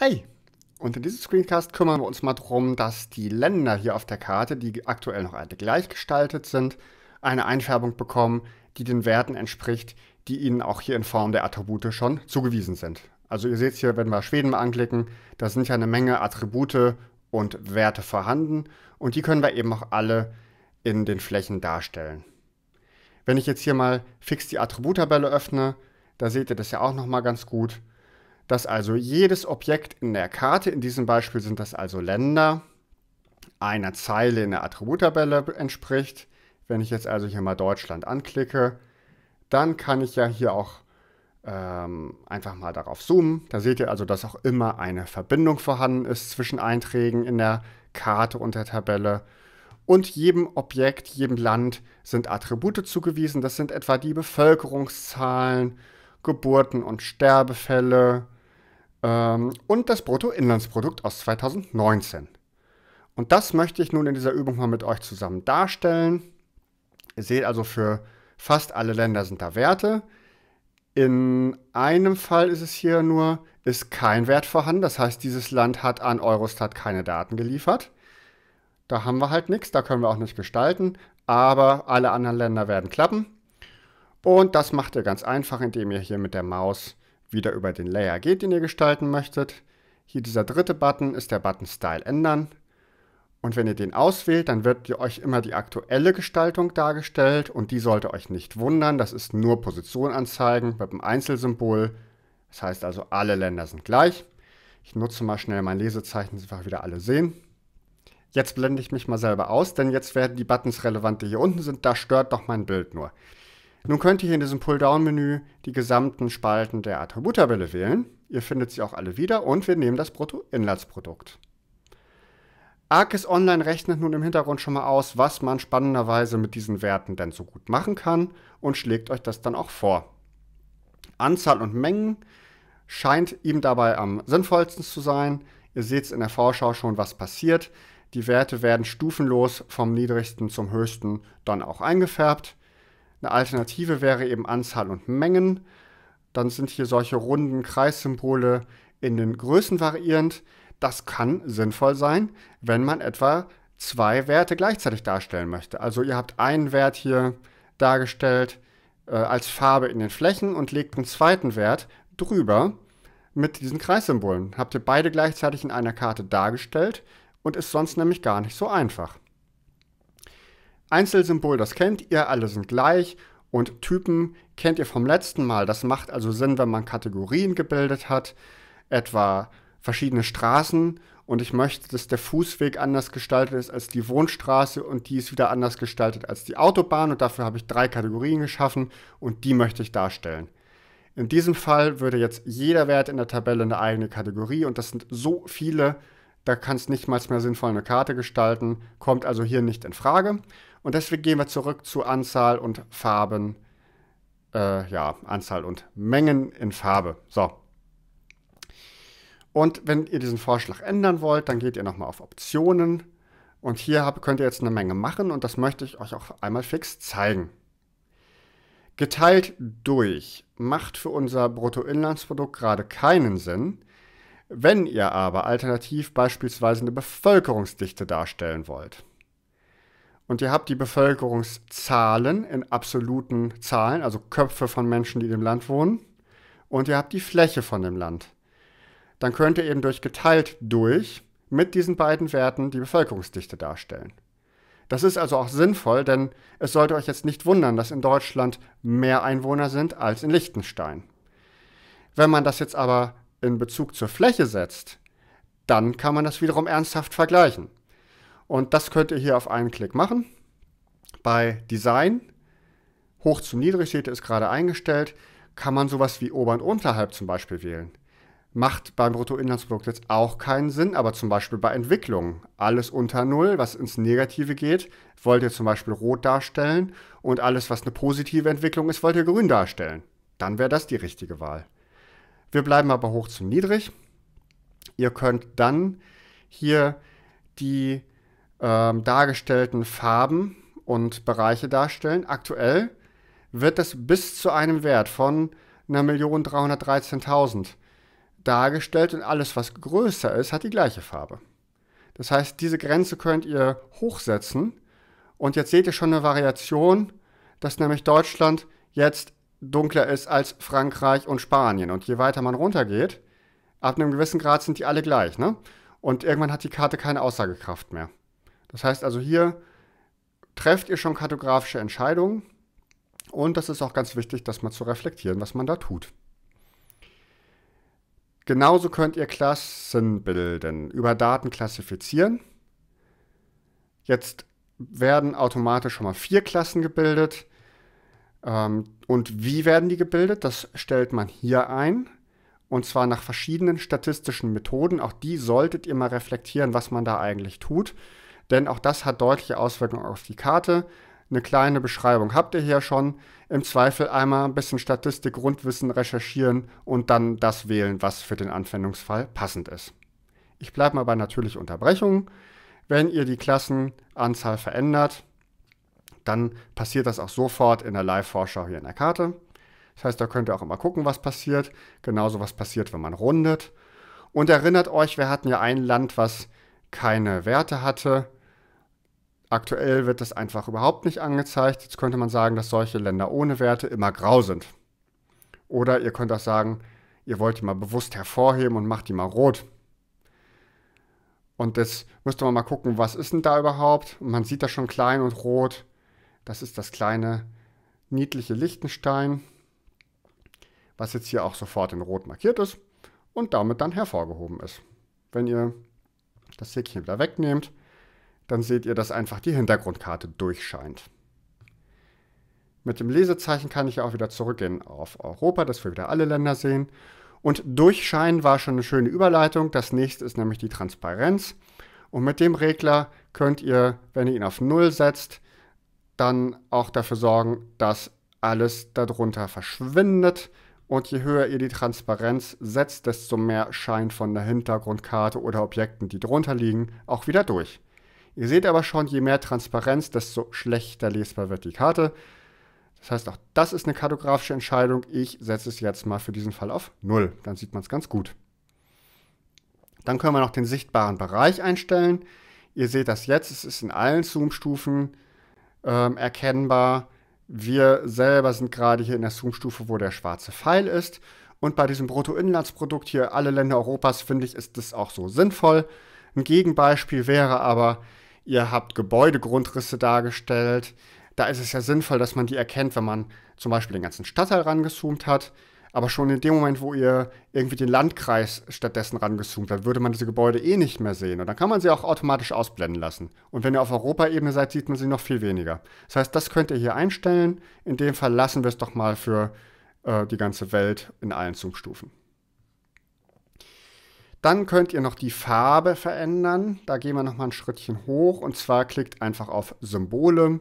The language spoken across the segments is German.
Hey! Und in diesem Screencast kümmern wir uns mal darum, dass die Länder hier auf der Karte, die aktuell noch alle gleichgestaltet sind, eine Einfärbung bekommen, die den Werten entspricht, die ihnen auch hier in Form der Attribute schon zugewiesen sind. Also ihr seht hier, wenn wir Schweden mal anklicken, da sind ja eine Menge Attribute und Werte vorhanden und die können wir eben auch alle in den Flächen darstellen. Wenn ich jetzt hier mal fix die Attributtabelle öffne, da seht ihr das ja auch nochmal ganz gut dass also jedes Objekt in der Karte, in diesem Beispiel sind das also Länder, einer Zeile in der Attributtabelle entspricht. Wenn ich jetzt also hier mal Deutschland anklicke, dann kann ich ja hier auch ähm, einfach mal darauf zoomen. Da seht ihr also, dass auch immer eine Verbindung vorhanden ist zwischen Einträgen in der Karte und der Tabelle. Und jedem Objekt, jedem Land sind Attribute zugewiesen. Das sind etwa die Bevölkerungszahlen, Geburten und Sterbefälle, ähm, und das Bruttoinlandsprodukt aus 2019. Und das möchte ich nun in dieser Übung mal mit euch zusammen darstellen. Ihr seht also, für fast alle Länder sind da Werte. In einem Fall ist es hier nur, ist kein Wert vorhanden. Das heißt, dieses Land hat an Eurostat keine Daten geliefert. Da haben wir halt nichts, da können wir auch nicht gestalten. Aber alle anderen Länder werden klappen. Und das macht ihr ganz einfach, indem ihr hier mit der Maus wieder über den Layer geht, den ihr gestalten möchtet. Hier dieser dritte Button ist der Button Style ändern. Und wenn ihr den auswählt, dann wird euch immer die aktuelle Gestaltung dargestellt und die sollte euch nicht wundern. Das ist nur Position anzeigen mit einem Einzelsymbol. Das heißt also, alle Länder sind gleich. Ich nutze mal schnell mein Lesezeichen, dass wir wieder alle sehen. Jetzt blende ich mich mal selber aus, denn jetzt werden die Buttons relevant, die hier unten sind. Da stört doch mein Bild nur. Nun könnt ihr hier in diesem Pull-Down-Menü die gesamten Spalten der Attributtabelle wählen. Ihr findet sie auch alle wieder und wir nehmen das Bruttoinlandsprodukt. ArcGIS Online rechnet nun im Hintergrund schon mal aus, was man spannenderweise mit diesen Werten denn so gut machen kann und schlägt euch das dann auch vor. Anzahl und Mengen scheint ihm dabei am sinnvollsten zu sein. Ihr seht es in der Vorschau schon, was passiert. Die Werte werden stufenlos vom niedrigsten zum höchsten dann auch eingefärbt. Eine Alternative wäre eben Anzahl und Mengen. Dann sind hier solche runden Kreissymbole in den Größen variierend. Das kann sinnvoll sein, wenn man etwa zwei Werte gleichzeitig darstellen möchte. Also ihr habt einen Wert hier dargestellt äh, als Farbe in den Flächen und legt einen zweiten Wert drüber mit diesen Kreissymbolen. Habt ihr beide gleichzeitig in einer Karte dargestellt und ist sonst nämlich gar nicht so einfach. Einzelsymbol, das kennt ihr, alle sind gleich. Und Typen kennt ihr vom letzten Mal. Das macht also Sinn, wenn man Kategorien gebildet hat, etwa verschiedene Straßen. Und ich möchte, dass der Fußweg anders gestaltet ist als die Wohnstraße und die ist wieder anders gestaltet als die Autobahn. Und dafür habe ich drei Kategorien geschaffen und die möchte ich darstellen. In diesem Fall würde jetzt jeder Wert in der Tabelle eine eigene Kategorie und das sind so viele, da kann es nicht mal mehr sinnvoll eine Karte gestalten, kommt also hier nicht in Frage. Und deswegen gehen wir zurück zu Anzahl und Farben. Äh, ja, Anzahl und Mengen in Farbe. So. Und wenn ihr diesen Vorschlag ändern wollt, dann geht ihr nochmal auf Optionen. Und hier hab, könnt ihr jetzt eine Menge machen und das möchte ich euch auch einmal fix zeigen. Geteilt durch macht für unser Bruttoinlandsprodukt gerade keinen Sinn. Wenn ihr aber alternativ beispielsweise eine Bevölkerungsdichte darstellen wollt, und ihr habt die Bevölkerungszahlen in absoluten Zahlen, also Köpfe von Menschen, die in dem Land wohnen, und ihr habt die Fläche von dem Land. Dann könnt ihr eben durch geteilt durch mit diesen beiden Werten die Bevölkerungsdichte darstellen. Das ist also auch sinnvoll, denn es sollte euch jetzt nicht wundern, dass in Deutschland mehr Einwohner sind als in Liechtenstein. Wenn man das jetzt aber in Bezug zur Fläche setzt, dann kann man das wiederum ernsthaft vergleichen. Und das könnt ihr hier auf einen Klick machen. Bei Design, hoch zu niedrig seht ihr es gerade eingestellt, kann man sowas wie ober und unterhalb zum Beispiel wählen. Macht beim Bruttoinlandsprodukt jetzt auch keinen Sinn, aber zum Beispiel bei Entwicklung. Alles unter Null, was ins Negative geht, wollt ihr zum Beispiel rot darstellen und alles, was eine positive Entwicklung ist, wollt ihr grün darstellen. Dann wäre das die richtige Wahl. Wir bleiben aber hoch zu niedrig. Ihr könnt dann hier die ähm, dargestellten Farben und Bereiche darstellen. Aktuell wird das bis zu einem Wert von 1.313.000 dargestellt und alles, was größer ist, hat die gleiche Farbe. Das heißt, diese Grenze könnt ihr hochsetzen und jetzt seht ihr schon eine Variation, dass nämlich Deutschland jetzt dunkler ist als Frankreich und Spanien. Und je weiter man runtergeht, ab einem gewissen Grad sind die alle gleich. Ne? Und irgendwann hat die Karte keine Aussagekraft mehr. Das heißt also hier trefft ihr schon kartografische Entscheidungen und das ist auch ganz wichtig, dass man zu reflektieren, was man da tut. Genauso könnt ihr Klassen bilden, über Daten klassifizieren. Jetzt werden automatisch schon mal vier Klassen gebildet. Ähm, und wie werden die gebildet? Das stellt man hier ein. Und zwar nach verschiedenen statistischen Methoden. Auch die solltet ihr mal reflektieren, was man da eigentlich tut denn auch das hat deutliche Auswirkungen auf die Karte. Eine kleine Beschreibung habt ihr hier schon. Im Zweifel einmal ein bisschen Statistik, Grundwissen recherchieren und dann das wählen, was für den Anwendungsfall passend ist. Ich bleibe mal bei natürliche Unterbrechungen. Wenn ihr die Klassenanzahl verändert, dann passiert das auch sofort in der Live-Vorschau hier in der Karte. Das heißt, da könnt ihr auch immer gucken, was passiert. Genauso was passiert, wenn man rundet. Und erinnert euch, wir hatten ja ein Land, was keine Werte hatte. Aktuell wird das einfach überhaupt nicht angezeigt. Jetzt könnte man sagen, dass solche Länder ohne Werte immer grau sind. Oder ihr könnt auch sagen, ihr wollt die mal bewusst hervorheben und macht die mal rot. Und jetzt müsste man mal gucken, was ist denn da überhaupt? Und man sieht da schon klein und rot. Das ist das kleine, niedliche Lichtenstein, was jetzt hier auch sofort in rot markiert ist und damit dann hervorgehoben ist. Wenn ihr das Häkchen wieder wegnehmt, dann seht ihr, dass einfach die Hintergrundkarte durchscheint. Mit dem Lesezeichen kann ich auch wieder zurückgehen auf Europa, dass wir wieder alle Länder sehen. Und durchscheinen war schon eine schöne Überleitung. Das nächste ist nämlich die Transparenz. Und mit dem Regler könnt ihr, wenn ihr ihn auf 0 setzt, dann auch dafür sorgen, dass alles darunter verschwindet. Und je höher ihr die Transparenz setzt, desto mehr scheint von der Hintergrundkarte oder Objekten, die drunter liegen, auch wieder durch. Ihr seht aber schon, je mehr Transparenz, desto schlechter lesbar wird die Karte. Das heißt, auch das ist eine kartografische Entscheidung. Ich setze es jetzt mal für diesen Fall auf 0. Dann sieht man es ganz gut. Dann können wir noch den sichtbaren Bereich einstellen. Ihr seht das jetzt, es ist in allen Zoom-Stufen ähm, erkennbar. Wir selber sind gerade hier in der Zoom-Stufe, wo der schwarze Pfeil ist. Und bei diesem Bruttoinlandsprodukt hier alle Länder Europas, finde ich, ist das auch so sinnvoll. Ein Gegenbeispiel wäre aber, ihr habt Gebäudegrundrisse dargestellt. Da ist es ja sinnvoll, dass man die erkennt, wenn man zum Beispiel den ganzen Stadtteil rangezoomt hat. Aber schon in dem Moment, wo ihr irgendwie den Landkreis stattdessen rangezoomt habt, würde man diese Gebäude eh nicht mehr sehen. Und dann kann man sie auch automatisch ausblenden lassen. Und wenn ihr auf Europaebene seid, sieht man sie noch viel weniger. Das heißt, das könnt ihr hier einstellen. In dem Fall lassen wir es doch mal für äh, die ganze Welt in allen Zoomstufen. Dann könnt ihr noch die Farbe verändern. Da gehen wir noch mal ein Schrittchen hoch und zwar klickt einfach auf Symbole.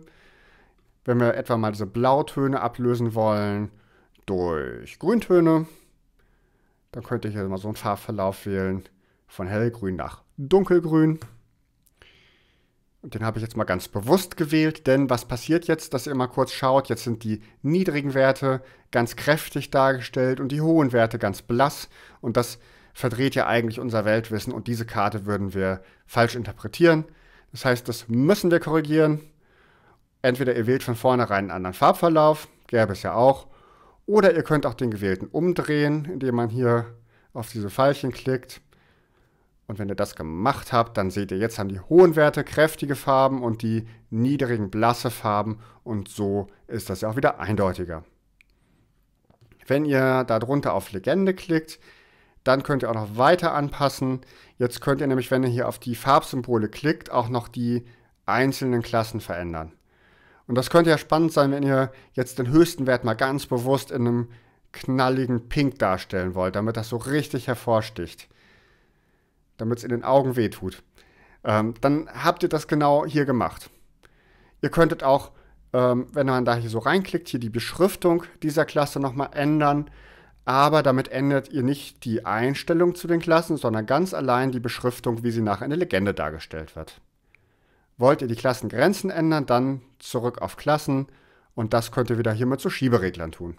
Wenn wir etwa mal so Blautöne ablösen wollen durch Grüntöne, dann könnt ihr hier mal so einen Farbverlauf wählen von hellgrün nach dunkelgrün. Und den habe ich jetzt mal ganz bewusst gewählt, denn was passiert jetzt, dass ihr mal kurz schaut, jetzt sind die niedrigen Werte ganz kräftig dargestellt und die hohen Werte ganz blass und das verdreht ja eigentlich unser Weltwissen und diese Karte würden wir falsch interpretieren. Das heißt, das müssen wir korrigieren. Entweder ihr wählt von vornherein einen anderen Farbverlauf, gäbe es ja auch, oder ihr könnt auch den gewählten umdrehen, indem man hier auf diese Pfeilchen klickt. Und wenn ihr das gemacht habt, dann seht ihr, jetzt haben die hohen Werte kräftige Farben und die niedrigen blasse Farben und so ist das ja auch wieder eindeutiger. Wenn ihr darunter auf Legende klickt, dann könnt ihr auch noch weiter anpassen. Jetzt könnt ihr nämlich, wenn ihr hier auf die Farbsymbole klickt, auch noch die einzelnen Klassen verändern. Und das könnte ja spannend sein, wenn ihr jetzt den höchsten Wert mal ganz bewusst in einem knalligen Pink darstellen wollt, damit das so richtig hervorsticht. Damit es in den Augen wehtut. Ähm, dann habt ihr das genau hier gemacht. Ihr könntet auch, ähm, wenn man da hier so reinklickt, hier die Beschriftung dieser Klasse nochmal ändern aber damit ändert ihr nicht die Einstellung zu den Klassen, sondern ganz allein die Beschriftung, wie sie nach einer Legende dargestellt wird. Wollt ihr die Klassengrenzen ändern, dann zurück auf Klassen und das könnt ihr wieder hier mit so Schiebereglern tun.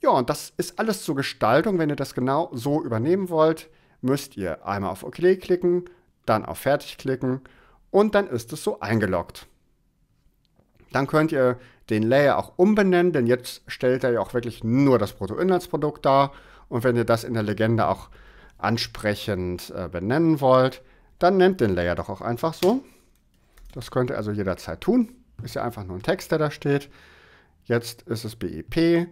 Ja, und das ist alles zur Gestaltung. Wenn ihr das genau so übernehmen wollt, müsst ihr einmal auf OK klicken, dann auf Fertig klicken und dann ist es so eingeloggt. Dann könnt ihr den Layer auch umbenennen, denn jetzt stellt er ja auch wirklich nur das Bruttoinlandsprodukt dar. Und wenn ihr das in der Legende auch ansprechend äh, benennen wollt, dann nennt den Layer doch auch einfach so. Das könnt ihr also jederzeit tun. Ist ja einfach nur ein Text, der da steht. Jetzt ist es BIP e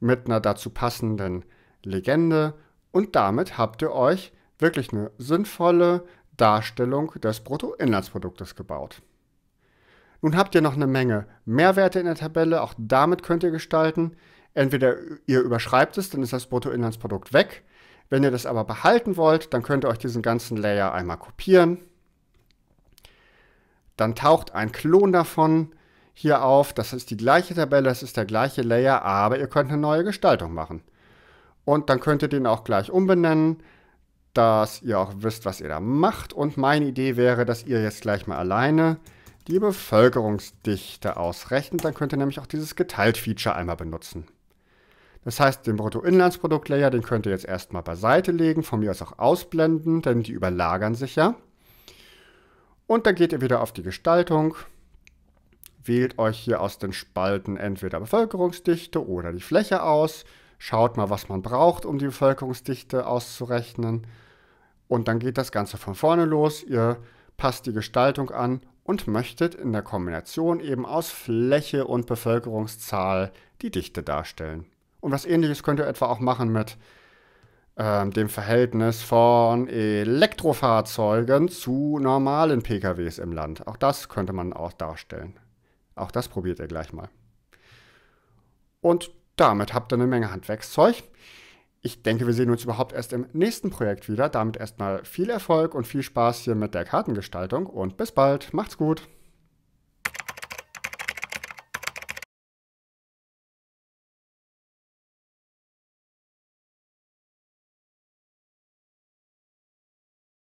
mit einer dazu passenden Legende. Und damit habt ihr euch wirklich eine sinnvolle Darstellung des Bruttoinlandsproduktes gebaut. Nun habt ihr noch eine Menge Mehrwerte in der Tabelle, auch damit könnt ihr gestalten. Entweder ihr überschreibt es, dann ist das Bruttoinlandsprodukt weg. Wenn ihr das aber behalten wollt, dann könnt ihr euch diesen ganzen Layer einmal kopieren. Dann taucht ein Klon davon hier auf. Das ist die gleiche Tabelle, das ist der gleiche Layer, aber ihr könnt eine neue Gestaltung machen. Und dann könnt ihr den auch gleich umbenennen, dass ihr auch wisst, was ihr da macht. Und meine Idee wäre, dass ihr jetzt gleich mal alleine die Bevölkerungsdichte ausrechnet, dann könnt ihr nämlich auch dieses Geteilt-Feature einmal benutzen. Das heißt, den Bruttoinlandsprodukt-Layer, den könnt ihr jetzt erstmal beiseite legen, von mir aus auch ausblenden, denn die überlagern sich ja. Und dann geht ihr wieder auf die Gestaltung, wählt euch hier aus den Spalten entweder Bevölkerungsdichte oder die Fläche aus, schaut mal, was man braucht, um die Bevölkerungsdichte auszurechnen. Und dann geht das Ganze von vorne los. Ihr passt die Gestaltung an und möchtet in der Kombination eben aus Fläche und Bevölkerungszahl die Dichte darstellen. Und was ähnliches könnt ihr etwa auch machen mit ähm, dem Verhältnis von Elektrofahrzeugen zu normalen PKWs im Land. Auch das könnte man auch darstellen. Auch das probiert ihr gleich mal. Und damit habt ihr eine Menge Handwerkszeug. Ich denke, wir sehen uns überhaupt erst im nächsten Projekt wieder. Damit erstmal viel Erfolg und viel Spaß hier mit der Kartengestaltung und bis bald. Macht's gut.